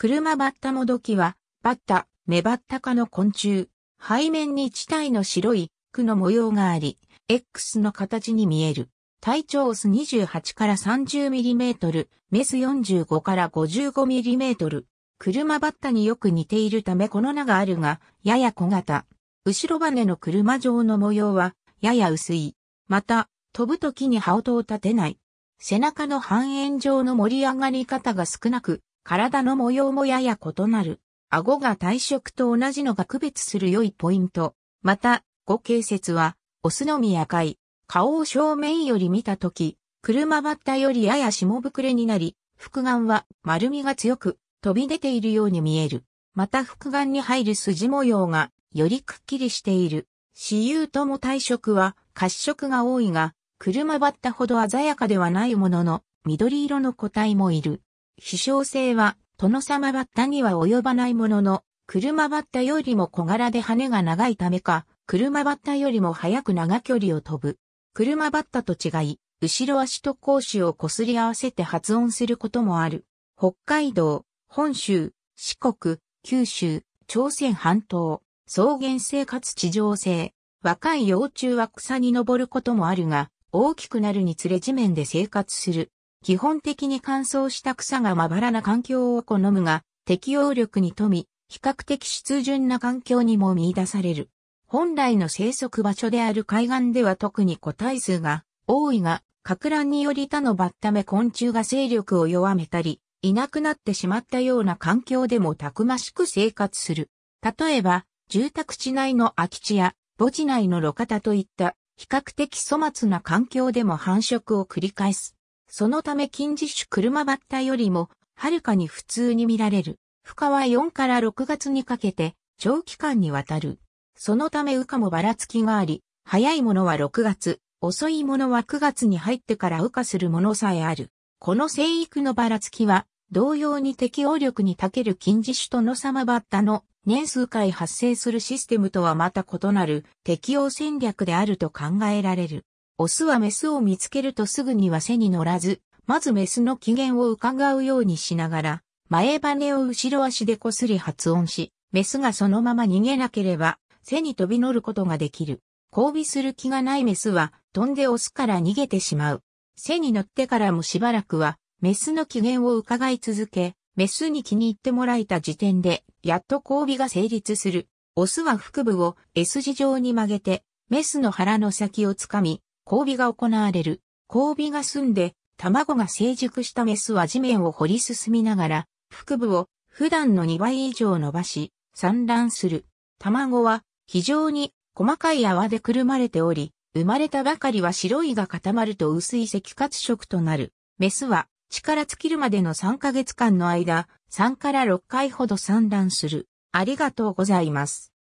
車バッタもどきは、バッタ、メバッタ科の昆虫。背面に地帯の白い区の模様があり、X の形に見える。体長オス28から 30mm、メス45から 55mm。車バッタによく似ているためこの名があるが、やや小型。後ろ羽の車状の模様は、やや薄い。また、飛ぶ時に羽音を立てない。背中の半円状の盛り上がり方が少なく、体の模様もやや異なる。顎が体色と同じのが区別する良いポイント。また、語形説は、オスのみ赤い、顔を正面より見たとき、車バッタよりやや下膨れになり、複眼は丸みが強く、飛び出ているように見える。また複眼に入る筋模様が、よりくっきりしている。私有とも体色は、褐色が多いが、車バッタほど鮮やかではないものの、緑色の個体もいる。飛翔性は、殿様バッタには及ばないものの、車バッタよりも小柄で羽が長いためか、車バッタよりも速く長距離を飛ぶ。車バッタと違い、後ろ足と甲子を擦り合わせて発音することもある。北海道、本州、四国、九州、朝鮮半島、草原生活地上性。若い幼虫は草に登ることもあるが、大きくなるにつれ地面で生活する。基本的に乾燥した草がまばらな環境を好むが、適応力に富み、比較的湿潤な環境にも見出される。本来の生息場所である海岸では特に個体数が多いが、格乱により他のバッタメ昆虫が勢力を弱めたり、いなくなってしまったような環境でもたくましく生活する。例えば、住宅地内の空き地や墓地内の路肩といった比較的粗末な環境でも繁殖を繰り返す。そのため近似種車バッタよりも、はるかに普通に見られる。孵化は4から6月にかけて、長期間にわたる。そのため羽化もばらつきがあり、早いものは6月、遅いものは9月に入ってから羽化するものさえある。この生育のばらつきは、同様に適応力に長ける近似種とのサマバッタの年数回発生するシステムとはまた異なる適応戦略であると考えられる。オスはメスを見つけるとすぐには背に乗らず、まずメスの機嫌を伺うようにしながら、前羽を後ろ足でこすり発音し、メスがそのまま逃げなければ、背に飛び乗ることができる。交尾する気がないメスは、飛んでオスから逃げてしまう。背に乗ってからもしばらくは、メスの機嫌を伺い続け、メスに気に入ってもらえた時点で、やっと交尾が成立する。オスは腹部を S 字状に曲げて、メスの腹の先をつかみ、交尾が行われる。交尾が済んで、卵が成熟したメスは地面を掘り進みながら、腹部を普段の2倍以上伸ばし、産卵する。卵は非常に細かい泡でくるまれており、生まれたばかりは白いが固まると薄い赤褐色となる。メスは力尽きるまでの3ヶ月間の間、3から6回ほど産卵する。ありがとうございます。